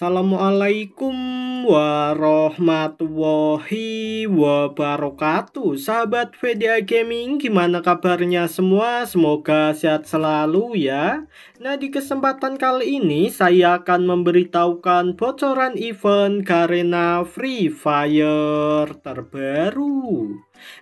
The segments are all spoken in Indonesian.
Assalamualaikum warahmatullahi wabarakatuh Sahabat VDA Gaming gimana kabarnya semua semoga sehat selalu ya Nah di kesempatan kali ini saya akan memberitahukan bocoran event Garena Free Fire terbaru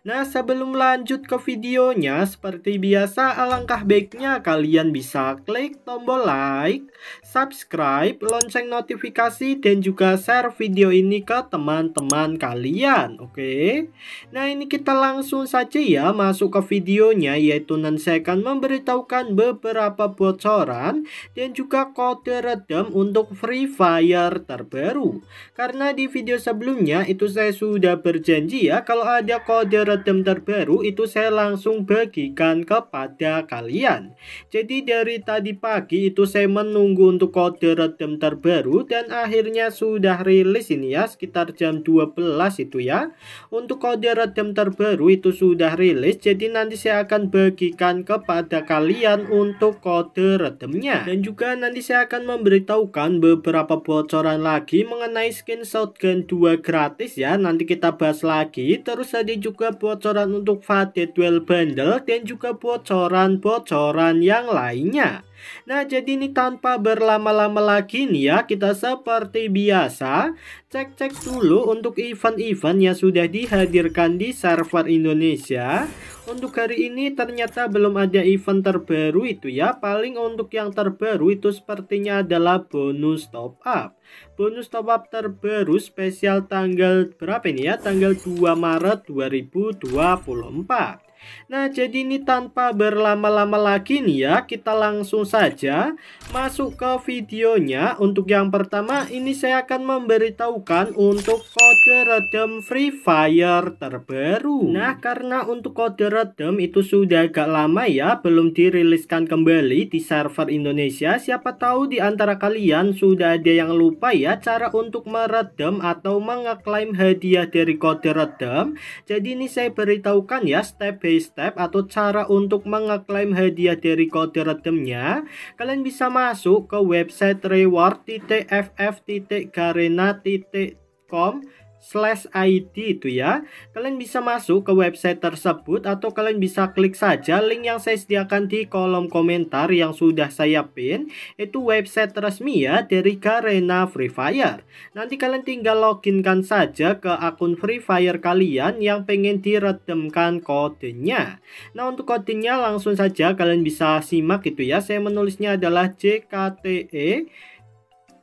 Nah sebelum lanjut ke videonya seperti biasa alangkah baiknya kalian bisa klik tombol like, subscribe, lonceng notifikasi dan juga share video ini ke teman-teman kalian oke. Okay? Nah ini kita langsung saja ya masuk ke videonya yaitu nanti saya akan memberitahukan beberapa bocoran dan juga kode redem untuk Free Fire terbaru. Karena di video sebelumnya itu saya sudah berjanji ya kalau ada kode redem terbaru itu saya langsung bagikan kepada kalian. Jadi dari tadi pagi itu saya menunggu untuk kode redem terbaru dan akhirnya sudah rilis ini ya sekitar jam 12 itu ya. Untuk kode redem terbaru itu sudah rilis jadi nanti saya akan bagikan kepada kalian untuk kode redemnya. Dan juga nanti saya akan memberitahukan beberapa bocoran lagi mengenai skin shotgun 2 gratis ya nanti kita bahas lagi terus tadi juga juga bocoran untuk Fate Duel Bundle dan juga bocoran-bocoran yang lainnya. Nah, jadi ini tanpa berlama-lama lagi nih ya, kita seperti biasa cek-cek dulu untuk event-event yang sudah dihadirkan di server Indonesia. Untuk hari ini ternyata belum ada event terbaru itu ya, paling untuk yang terbaru itu sepertinya adalah bonus top up. Bonus top up terbaru spesial tanggal berapa ini ya? Tanggal 2 Maret 2024. Nah jadi ini tanpa berlama-lama lagi nih ya Kita langsung saja masuk ke videonya Untuk yang pertama ini saya akan memberitahukan untuk kode redem Free Fire terbaru Nah karena untuk kode redem itu sudah agak lama ya Belum diriliskan kembali di server Indonesia Siapa tahu di antara kalian sudah ada yang lupa ya Cara untuk meredem atau mengeklaim hadiah dari kode redem Jadi ini saya beritahukan ya step by step atau cara untuk mengeklaim hadiah dari kode redeemnya, kalian bisa masuk ke website reward.ff.garena.com slash ID itu ya. Kalian bisa masuk ke website tersebut atau kalian bisa klik saja link yang saya sediakan di kolom komentar yang sudah saya pin. Itu website resmi ya dari Garena Free Fire. Nanti kalian tinggal loginkan saja ke akun Free Fire kalian yang pengen diredemkan kodenya. Nah untuk kodenya langsung saja kalian bisa simak itu ya. Saya menulisnya adalah JKTE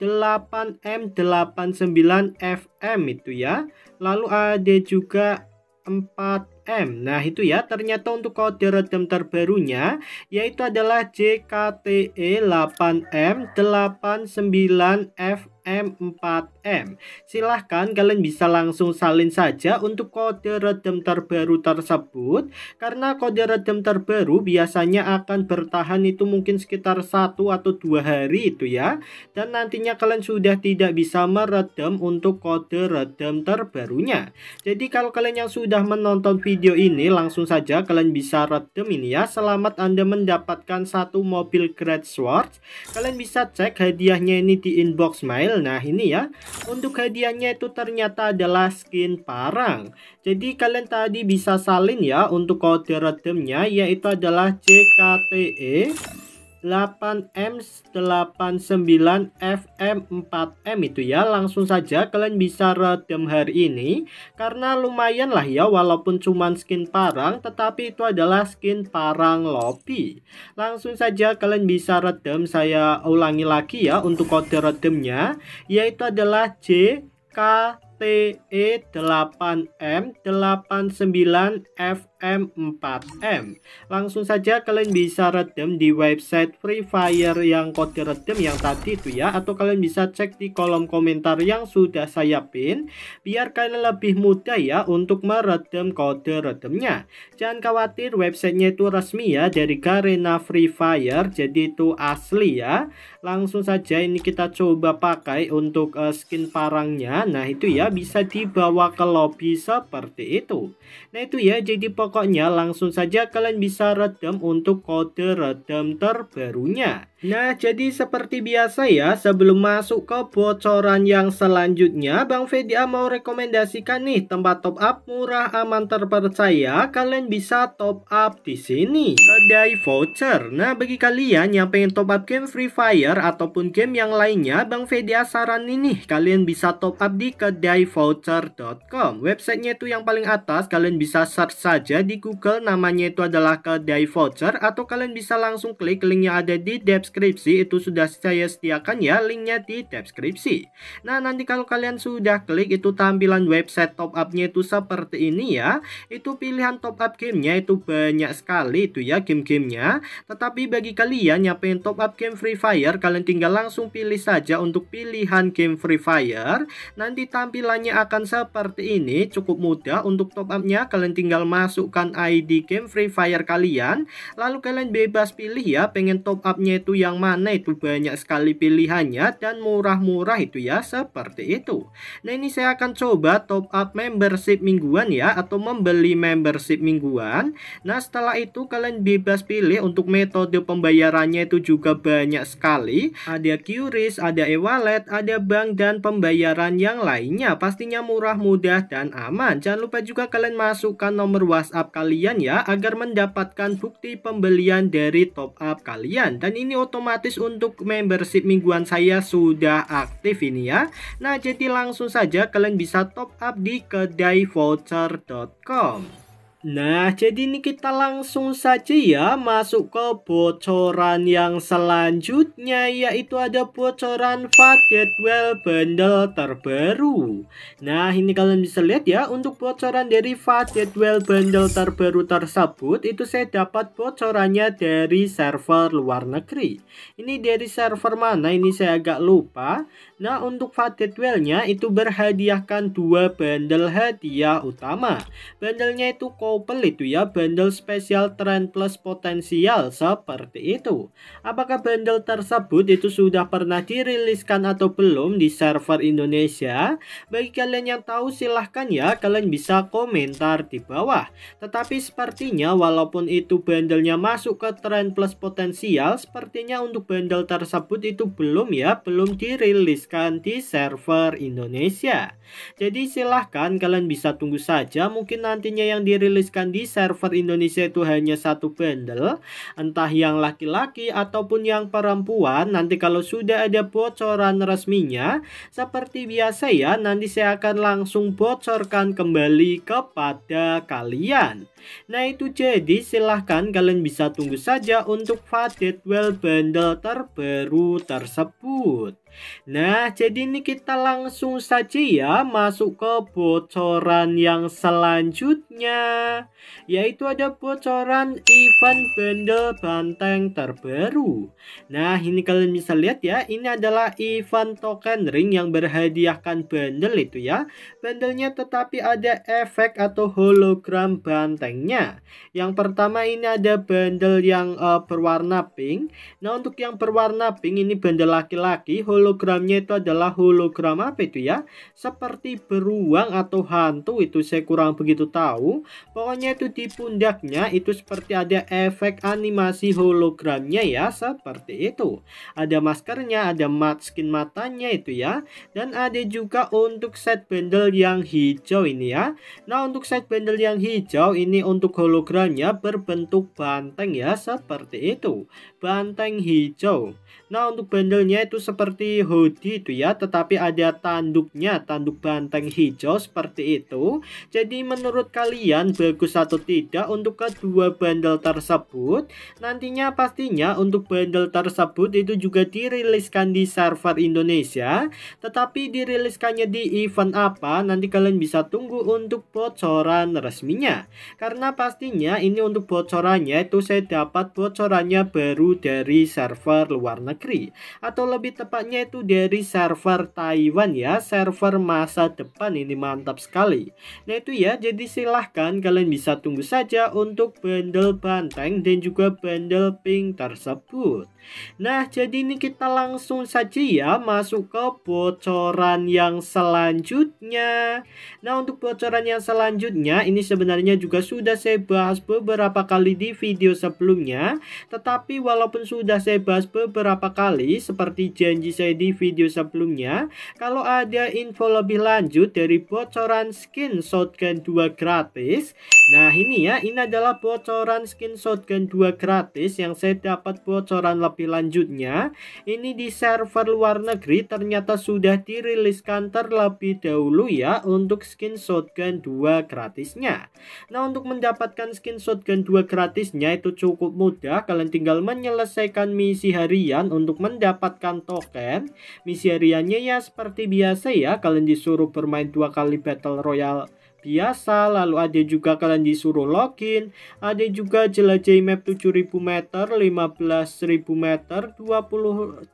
8M89FM itu ya. Lalu ada juga 4M. Nah, itu ya ternyata untuk kode redem terbarunya yaitu adalah JKTE 8 m 89 fm M4M. Silahkan kalian bisa langsung salin saja untuk kode redem terbaru tersebut karena kode redem terbaru biasanya akan bertahan itu mungkin sekitar satu atau dua hari itu ya dan nantinya kalian sudah tidak bisa meredam untuk kode redem terbarunya. Jadi kalau kalian yang sudah menonton video ini langsung saja kalian bisa redem ini ya. Selamat Anda mendapatkan satu mobil Great Sword. Kalian bisa cek hadiahnya ini di inbox mail kecil. Nah, ini ya. Untuk hadiahnya itu ternyata adalah skin parang. Jadi kalian tadi bisa salin ya untuk kode redeemnya yaitu adalah ckte 8M 89 FM 4M itu ya langsung saja kalian bisa redeem hari ini karena lumayan lah ya walaupun cuman skin parang tetapi itu adalah skin parang lobby langsung saja kalian bisa redeem saya ulangi lagi ya untuk kode redeemnya yaitu adalah ck TE8M89FM4M. Langsung saja kalian bisa redeem di website Free Fire yang kode redeem yang tadi itu ya atau kalian bisa cek di kolom komentar yang sudah saya pin biar kalian lebih mudah ya untuk meredem kode redeemnya Jangan khawatir websitenya itu resmi ya dari Garena Free Fire jadi itu asli ya. Langsung saja ini kita coba pakai untuk eh, skin parangnya. Nah, itu ya bisa dibawa ke lobby seperti itu. Nah itu ya, jadi pokoknya langsung saja kalian bisa redem untuk kode redem terbarunya. Nah, jadi seperti biasa ya, sebelum masuk ke bocoran yang selanjutnya, Bang Fedia mau rekomendasikan nih tempat top up murah, aman, terpercaya. Kalian bisa top up di sini. Kedai voucher. Nah, bagi kalian yang pengen top up game Free Fire ataupun game yang lainnya, Bang Fedia saran ini kalian bisa top up di kedaivoucher.com. Websitenya itu yang paling atas, kalian bisa search saja di Google, namanya itu adalah kedai voucher, atau kalian bisa langsung klik link yang ada di deskripsi deskripsi itu sudah saya setiakan ya linknya di deskripsi. Nah nanti kalau kalian sudah klik itu tampilan website top upnya itu seperti ini ya. Itu pilihan top up gamenya itu banyak sekali itu ya game-gamenya. Tetapi bagi kalian yang pengen top up game Free Fire kalian tinggal langsung pilih saja untuk pilihan game Free Fire. Nanti tampilannya akan seperti ini cukup mudah untuk top upnya kalian tinggal masukkan ID game Free Fire kalian. Lalu kalian bebas pilih ya pengen top upnya itu yang mana itu banyak sekali pilihannya dan murah-murah itu ya seperti itu. Nah ini saya akan coba top up membership mingguan ya atau membeli membership mingguan. Nah setelah itu kalian bebas pilih untuk metode pembayarannya itu juga banyak sekali. Ada QRIS, ada e-wallet, ada bank dan pembayaran yang lainnya. Pastinya murah, mudah dan aman. Jangan lupa juga kalian masukkan nomor WhatsApp kalian ya agar mendapatkan bukti pembelian dari top up kalian. Dan ini otomatis untuk membership mingguan saya sudah aktif ini ya. Nah, jadi langsung saja kalian bisa top up di kedai voucher.com. Nah, jadi ini kita langsung saja ya masuk ke bocoran yang selanjutnya yaitu ada bocoran Fadetwell Bundle terbaru. Nah, ini kalian bisa lihat ya untuk bocoran dari Fadetwell Bundle terbaru tersebut itu saya dapat bocorannya dari server luar negeri. Ini dari server mana? Ini saya agak lupa. Nah, untuk Fadetwell-nya itu berhadiahkan dua bundle hadiah utama. Bundle-nya itu open pelit ya bundle spesial trend plus potensial seperti itu. Apakah bundle tersebut itu sudah pernah diriliskan atau belum di server Indonesia? Bagi kalian yang tahu silahkan ya kalian bisa komentar di bawah. Tetapi sepertinya walaupun itu bundlenya masuk ke trend plus potensial sepertinya untuk bundle tersebut itu belum ya belum diriliskan di server Indonesia. Jadi silahkan kalian bisa tunggu saja mungkin nantinya yang dirilis dituliskan di server Indonesia itu hanya satu bundle, entah yang laki-laki ataupun yang perempuan. Nanti kalau sudah ada bocoran resminya, seperti biasa ya, nanti saya akan langsung bocorkan kembali kepada kalian. Nah itu jadi silahkan kalian bisa tunggu saja untuk Fadetwell bundle terbaru tersebut. Nah, jadi ini kita langsung saja ya masuk ke bocoran yang selanjutnya, yaitu ada bocoran event bundle banteng terbaru. Nah, ini kalian bisa lihat ya, ini adalah event token ring yang berhadiahkan bundle itu ya. Bundlenya tetapi ada efek atau hologram bantengnya. Yang pertama ini ada bundle yang uh, berwarna pink. Nah, untuk yang berwarna pink ini bundle laki-laki, hologram hologramnya itu adalah hologram apa itu ya? Seperti beruang atau hantu itu saya kurang begitu tahu. Pokoknya itu di pundaknya itu seperti ada efek animasi hologramnya ya, seperti itu. Ada maskernya, ada mat skin matanya itu ya. Dan ada juga untuk set bundle yang hijau ini ya. Nah, untuk set bundle yang hijau ini untuk hologramnya berbentuk banteng ya, seperti itu. Banteng hijau. Nah, untuk bandelnya itu seperti hoodie itu ya, tetapi ada tanduknya, tanduk banteng hijau seperti itu. Jadi menurut kalian bagus atau tidak untuk kedua bundle tersebut? Nantinya pastinya untuk bundle tersebut itu juga diriliskan di server Indonesia, tetapi diriliskannya di event apa? Nanti kalian bisa tunggu untuk bocoran resminya. Karena pastinya ini untuk bocorannya itu saya dapat bocorannya baru dari server luar negeri atau lebih tepatnya Datanya itu dari server Taiwan ya, server masa depan ini mantap sekali. Nah itu ya, jadi silahkan kalian bisa tunggu saja untuk bundle banteng dan juga bundle pink tersebut. Nah jadi ini kita langsung saja ya masuk ke bocoran yang selanjutnya. Nah untuk bocoran yang selanjutnya ini sebenarnya juga sudah saya bahas beberapa kali di video sebelumnya. Tetapi walaupun sudah saya bahas beberapa kali seperti janji saya selesai di video sebelumnya. Kalau ada info lebih lanjut dari bocoran skin shotgun 2 gratis. Nah ini ya, ini adalah bocoran skin shotgun 2 gratis yang saya dapat bocoran lebih lanjutnya. Ini di server luar negeri ternyata sudah diriliskan terlebih dahulu ya untuk skin shotgun 2 gratisnya. Nah untuk mendapatkan skin shotgun 2 gratisnya itu cukup mudah. Kalian tinggal menyelesaikan misi harian untuk mendapatkan token Kan? Misi hariannya ya seperti biasa ya, kalian disuruh bermain dua kali Battle Royale biasa, lalu ada juga kalian disuruh login, ada juga jelajahi map 7000 meter, 15000 meter, 22000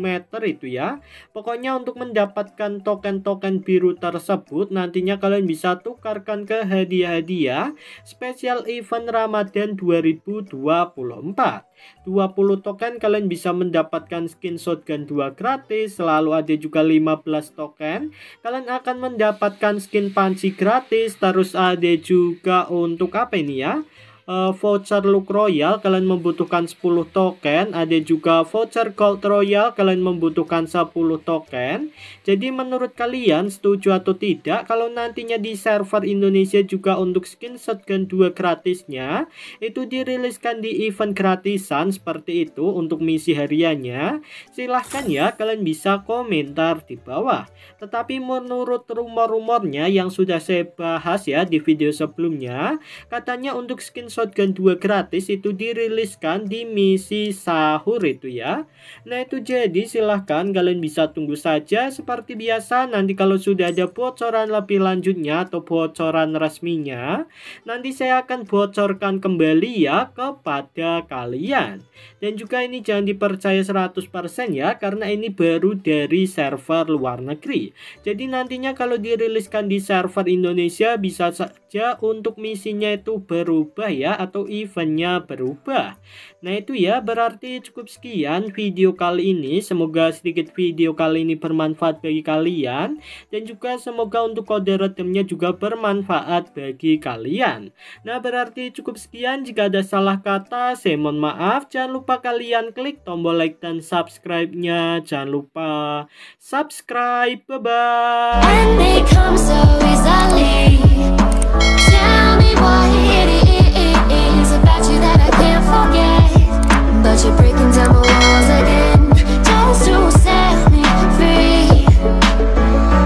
meter itu ya. Pokoknya untuk mendapatkan token-token biru tersebut nantinya kalian bisa tukarkan ke hadiah-hadiah special event Ramadan 2024. 20 token kalian bisa mendapatkan skin shotgun 2 gratis selalu ada juga 15 token kalian akan mendapatkan skin panci gratis terus ada juga untuk apa ini ya uh, voucher Look Royal kalian membutuhkan 10 token, ada juga voucher Gold Royal kalian membutuhkan 10 token. Jadi menurut kalian setuju atau tidak kalau nantinya di server Indonesia juga untuk skin shotgun 2 gratisnya itu diriliskan di event gratisan seperti itu untuk misi hariannya. Silahkan ya kalian bisa komentar di bawah. Tetapi menurut rumor-rumornya yang sudah saya bahas ya di video sebelumnya, katanya untuk skin shotgun 2 gratis itu diriliskan di misi sahur itu ya. Nah itu jadi silahkan kalian bisa tunggu saja seperti biasa nanti kalau sudah ada bocoran lebih lanjutnya atau bocoran resminya. Nanti saya akan bocorkan kembali ya kepada kalian. Dan juga ini jangan dipercaya 100% ya karena ini baru dari server luar negeri. Jadi nantinya kalau diriliskan di server Indonesia bisa saja untuk misinya itu berubah ya atau eventnya berubah. Nah itu ya berarti cukup sekian video kali ini. Semoga sedikit video kali ini bermanfaat bagi kalian dan juga semoga untuk kode redeemnya juga bermanfaat bagi kalian. Nah berarti cukup sekian jika ada salah kata saya mohon maaf. Jangan lupa kalian klik tombol like dan subscribe-nya. Jangan lupa subscribe. Bye bye. You're breaking down my walls again